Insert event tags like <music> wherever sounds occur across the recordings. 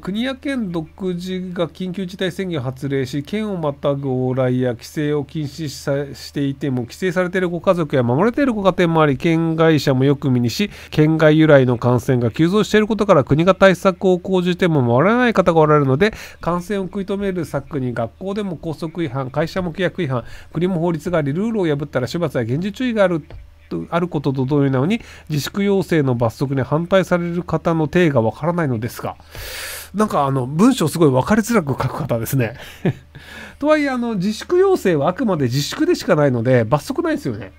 国や県独自が緊急事態宣言を発令し県をまたぐ往来や帰省を禁止していても帰省されているご家族や守れているご家庭もあり県外者もよく見にし県外由来の感染が急増していることから国が対策を講じても回らない方がおられるので感染を食い止める策に学校でも拘束違反会社も規約違反国も法律がありルールを破ったら処罰や厳重注意があるとあることと同様なのに、自粛要請の罰則に反対される方の定義がわからないのですが、なんかあの、文章すごい分かりづらく書く方ですね <laughs> とはいえ、あの、自粛要請はあくまで自粛でしかないので、罰則ないですよね。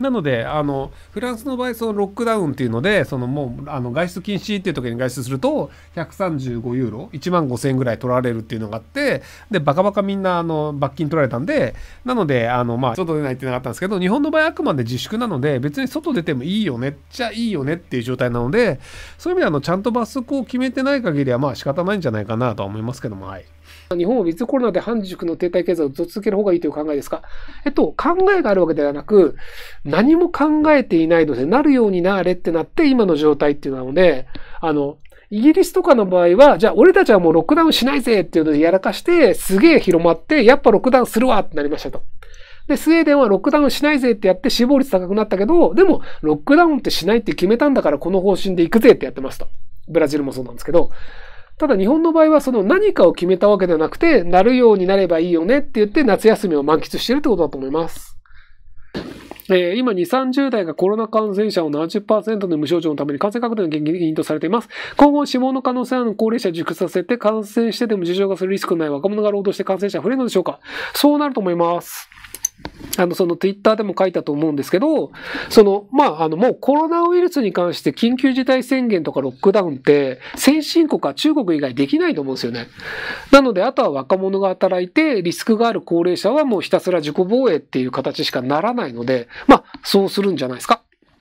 なのであのフランスの場合そのロックダウンっていうのでそのもうあの外出禁止っていう時に外出すると135ユーロ1万5000円ぐらい取られるっていうのがあってでバカバカみんなあの罰金取られたんでなのであのまあ外出ないってなかったんですけど日本の場合あくまで自粛なので別に外出てもいいよねっちゃいいよねっていう状態なのでそういう意味であのちゃんと罰則を決めてない限りはまあ仕方ないんじゃないかなとは思いますけどもはい。日本はィズコロナで半熟の停滞経済を続ける方がいいという考えですかえっと、考えがあるわけではなく、何も考えていないので、なるようになれってなって、今の状態っていうので、あの、イギリスとかの場合は、じゃあ俺たちはもうロックダウンしないぜっていうのでやらかして、すげえ広まって、やっぱロックダウンするわってなりましたと。で、スウェーデンはロックダウンしないぜってやって死亡率高くなったけど、でも、ロックダウンってしないって決めたんだからこの方針で行くぜってやってますと。ブラジルもそうなんですけど。ただ日本の場合はその何かを決めたわけではなくて、なるようになればいいよねって言って夏休みを満喫してるってことだと思います。えー、今、2、30代がコロナ感染者を70%の無症状のために感染拡大の原因とされています。今後、死亡の可能性ある高齢者を熟させて、感染してでも受賞がするリスクのない若者が労働して感染者増えるのでしょうかそうなると思います。あの、そのツイッターでも書いたと思うんですけど、その、まあ、あの、もうコロナウイルスに関して緊急事態宣言とかロックダウンって、先進国は中国以外できないと思うんですよね。なので、あとは若者が働いて、リスクがある高齢者はもうひたすら自己防衛っていう形しかならないので、まあ、そうするんじゃないですか。